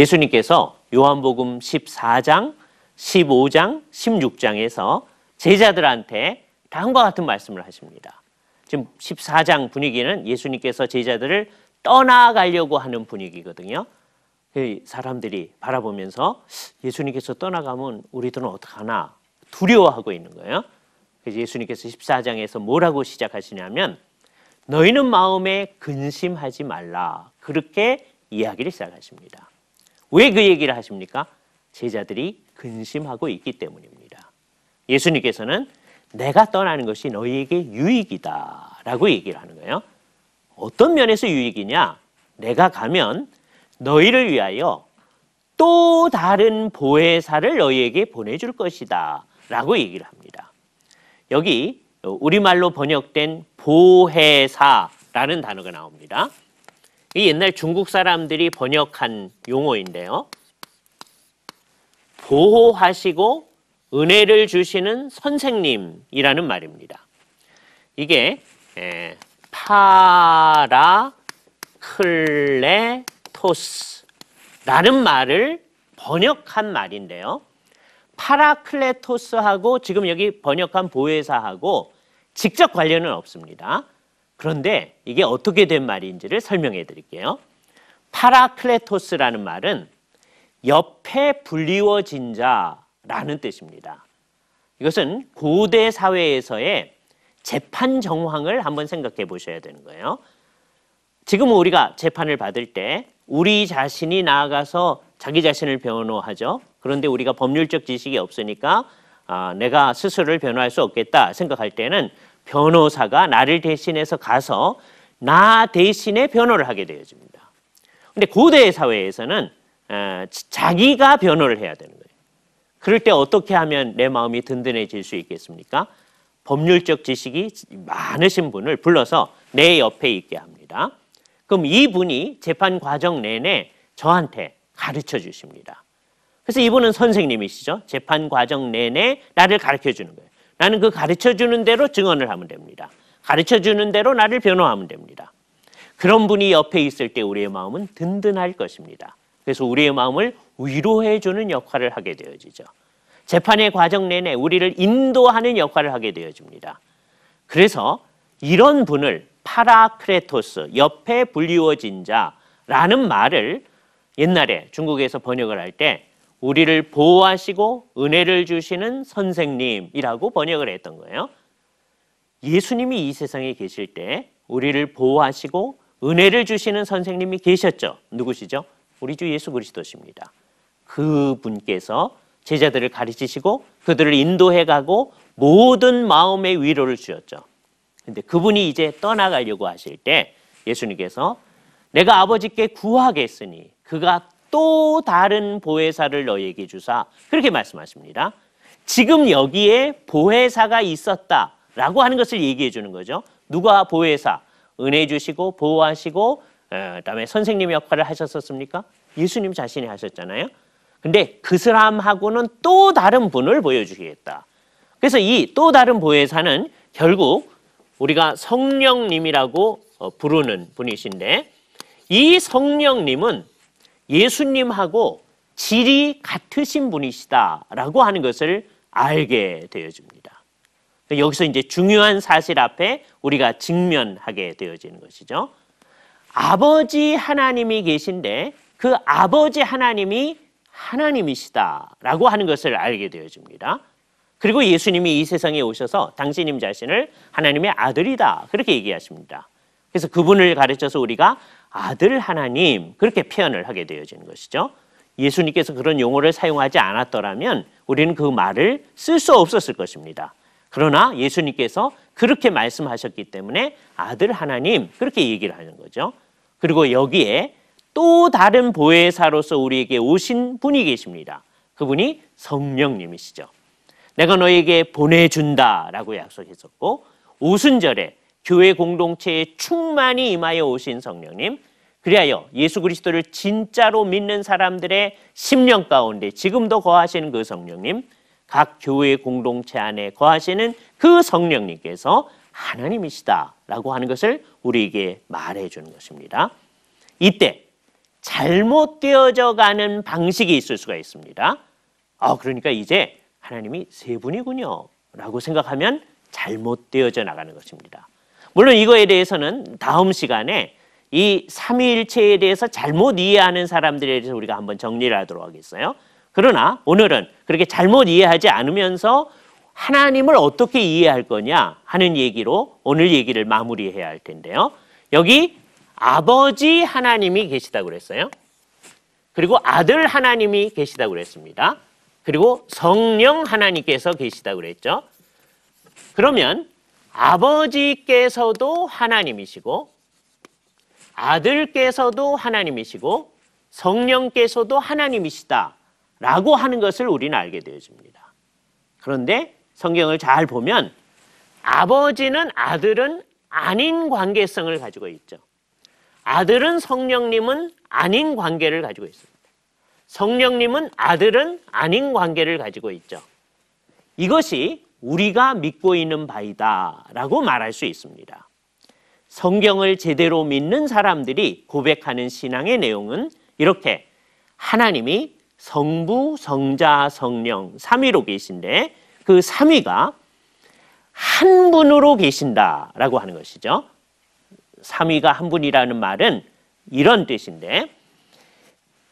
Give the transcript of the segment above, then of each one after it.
예수님께서 요한복음 14장, 15장, 16장에서 제자들한테 다음과 같은 말씀을 하십니다. 지금 14장 분위기는 예수님께서 제자들을 떠나가려고 하는 분위기거든요. 그 사람들이 바라보면서 예수님께서 떠나가면 우리들은 어떡하나 두려워하고 있는 거예요. 그래서 예수님께서 14장에서 뭐라고 시작하시냐면 너희는 마음에 근심하지 말라. 그렇게 이야기를 시작하십니다. 왜그 얘기를 하십니까? 제자들이 근심하고 있기 때문입니다. 예수님께서는 내가 떠나는 것이 너희에게 유익이다 라고 얘기를 하는 거예요. 어떤 면에서 유익이냐? 내가 가면 너희를 위하여 또 다른 보혜사를 너희에게 보내줄 것이다 라고 얘기를 합니다. 여기 우리말로 번역된 보혜사라는 단어가 나옵니다. 이 옛날 중국 사람들이 번역한 용어인데요. 보호하시고 은혜를 주시는 선생님이라는 말입니다. 이게 파라클레토스라는 말을 번역한 말인데요. 파라클레토스하고 지금 여기 번역한 보혜사하고 직접 관련은 없습니다. 그런데 이게 어떻게 된 말인지를 설명해 드릴게요. 파라클레토스라는 말은 옆에 불리워진 자라는 뜻입니다. 이것은 고대 사회에서의 재판 정황을 한번 생각해 보셔야 되는 거예요. 지금 우리가 재판을 받을 때 우리 자신이 나아가서 자기 자신을 변호하죠. 그런데 우리가 법률적 지식이 없으니까 아, 내가 스스로를 변호할 수 없겠다 생각할 때는 변호사가 나를 대신해서 가서 나 대신에 변호를 하게 되어집니다. 근데 고대 사회에서는 아, 자기가 변호를 해야 되는 거예요. 그럴 때 어떻게 하면 내 마음이 든든해질 수 있겠습니까? 법률적 지식이 많으신 분을 불러서 내 옆에 있게 합니다. 그럼 이분이 재판 과정 내내 저한테 가르쳐 주십니다. 그래서 이분은 선생님이시죠. 재판 과정 내내 나를 가르쳐 주는 거예요. 나는 그 가르쳐 주는 대로 증언을 하면 됩니다. 가르쳐 주는 대로 나를 변호하면 됩니다. 그런 분이 옆에 있을 때 우리의 마음은 든든할 것입니다. 그래서 우리의 마음을 위로해 주는 역할을 하게 되어지죠. 재판의 과정 내내 우리를 인도하는 역할을 하게 되어집니다. 그래서 이런 분을 파라크레토스, 옆에 불리워진 자라는 말을 옛날에 중국에서 번역을 할때 우리를 보호하시고 은혜를 주시는 선생님이라고 번역을 했던 거예요. 예수님이 이 세상에 계실 때 우리를 보호하시고 은혜를 주시는 선생님이 계셨죠. 누구시죠? 우리 주 예수 그리스도십니다. 그분께서 제자들을 가르치시고 그들을 인도해 가고 모든 마음의 위로를 주셨죠. 근데 그분이 이제 떠나가려고 하실 때 예수님께서 내가 아버지께 구하겠으니 그가 또 다른 보혜사를 너희에게 주사 그렇게 말씀하십니다. 지금 여기에 보혜사가 있었다라고 하는 것을 얘기해 주는 거죠. 누가 보혜사? 은혜 주시고 보호하시고 그다음에 선생님 역할을 하셨었습니까? 예수님 자신이 하셨잖아요. 근데 그 사람하고는 또 다른 분을 보여주겠다. 그래서 이 또 다른 보혜사는 결국 우리가 성령님이라고 어, 부르는 분이신데 이 성령님은 예수님하고 질이 같으신 분이시다라고 하는 것을 알게 되어집니다. 그러니까 여기서 이제 중요한 사실 앞에 우리가 직면하게 되어지는 것이죠. 아버지 하나님이 계신데 그 아버지 하나님이 하나님이시다라고 하는 것을 알게 되어집니다. 그리고 예수님이 이 세상에 오셔서 당신님 자신을 하나님의 아들이다 그렇게 얘기하십니다. 그래서 그분을 가르쳐서 우리가 아들 하나님 그렇게 표현을 하게 되어지는 것이죠. 예수님께서 그런 용어를 사용하지 않았더라면 우리는 그 말을 쓸 수 없었을 것입니다. 그러나 예수님께서 그렇게 말씀하셨기 때문에 아들 하나님 그렇게 얘기를 하는 거죠. 그리고 여기에 또 다른 보혜사로서 우리에게 오신 분이 계십니다. 그분이 성령님이시죠. 내가 너에게 보내준다라고 약속했었고 오순절에 교회 공동체에 충만히 임하여 오신 성령님, 그리하여 예수 그리스도를 진짜로 믿는 사람들의 심령 가운데 지금도 거하시는 그 성령님, 각 교회 공동체 안에 거하시는 그 성령님께서 하나님이시다라고 하는 것을 우리에게 말해 주는 것입니다. 이때 잘못되어져 가는 방식이 있을 수가 있습니다. 아, 그러니까 이제 하나님이 세 분이군요. 라고 생각하면 잘못되어져 나가는 것입니다. 물론 이거에 대해서는 다음 시간에 이 삼위일체에 대해서 잘못 이해하는 사람들에 대해서 우리가 한번 정리를 하도록 하겠어요. 그러나 오늘은 그렇게 잘못 이해하지 않으면서 하나님을 어떻게 이해할 거냐 하는 얘기로 오늘 얘기를 마무리해야 할 텐데요. 여기 아버지 하나님이 계시다고 그랬어요. 그리고 아들 하나님이 계시다고 그랬습니다. 그리고 성령 하나님께서 계시다고 그랬죠. 그러면 아버지께서도 하나님이시고 아들께서도 하나님이시고 성령께서도 하나님이시다 라고 하는 것을 우리는 알게 되어집니다. 그런데 성경을 잘 보면 아버지는 아들은 아닌 관계성을 가지고 있죠. 아들은 성령님은 아닌 관계를 가지고 있습니다. 성령님은 아들은 아닌 관계를 가지고 있죠. 이것이 우리가 믿고 있는 바이다 라고 말할 수 있습니다. 성경을 제대로 믿는 사람들이 고백하는 신앙의 내용은 이렇게 하나님이 성부, 성자, 성령, 삼위로 계신데 그 삼위가 한 분으로 계신다라고 하는 것이죠. 삼위가 한 분이라는 말은 이런 뜻인데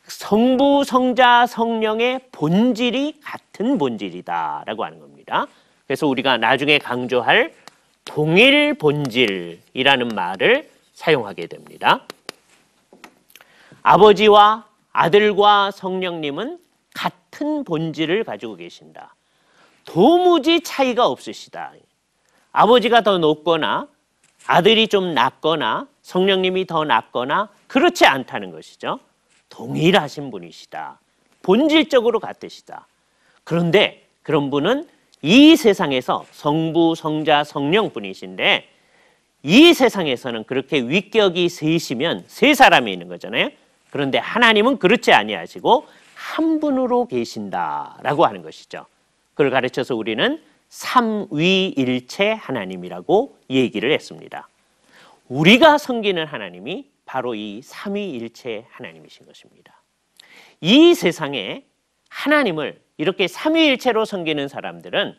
성부, 성자, 성령의 본질이 같은 본질이다라고 하는 겁니다. 그래서 우리가 나중에 강조할 동일 본질이라는 말을 사용하게 됩니다. 아버지와 아들과 성령님은 같은 본질을 가지고 계신다. 도무지 차이가 없으시다. 아버지가 더 높거나 아들이 좀 낮거나 성령님이 더 낮거나 그렇지 않다는 것이죠. 동일하신 분이시다. 본질적으로 같으시다. 그런데 그런 분은 이 세상에서 성부, 성자, 성령뿐이신데 이 세상에서는 그렇게 위격이 세이면세 사람이 있는 거잖아요. 그런데 하나님은 그렇지 아니하시고 한 분으로 계신다라고 하는 것이죠. 그걸 가르쳐서 우리는 삼위일체 하나님이라고 얘기를 했습니다. 우리가 섬기는 하나님이 바로 이 삼위일체 하나님이신 것입니다. 이 세상에 하나님을 이렇게 삼위일체로 섬기는 사람들은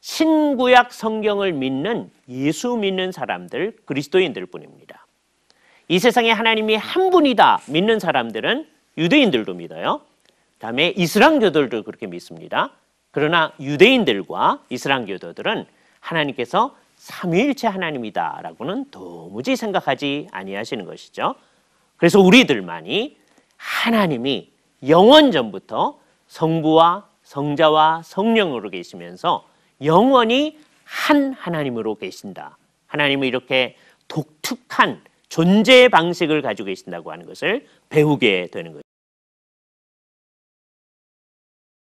신구약 성경을 믿는 예수 믿는 사람들 그리스도인들 뿐입니다. 이 세상에 하나님이 한 분이다 믿는 사람들은 유대인들도 믿어요. 다음에 이슬람교도들도 그렇게 믿습니다. 그러나 유대인들과 이슬람교도들은 하나님께서 삼위일체 하나님이다라고는 도무지 생각하지 아니하시는 것이죠. 그래서 우리들만이 하나님이 영원 전부터 성부와 성자와 성령으로 계시면서 영원히 한 하나님으로 계신다. 하나님은 이렇게 독특한 존재 방식을 가지고 계신다고 하는 것을 배우게 되는 거죠.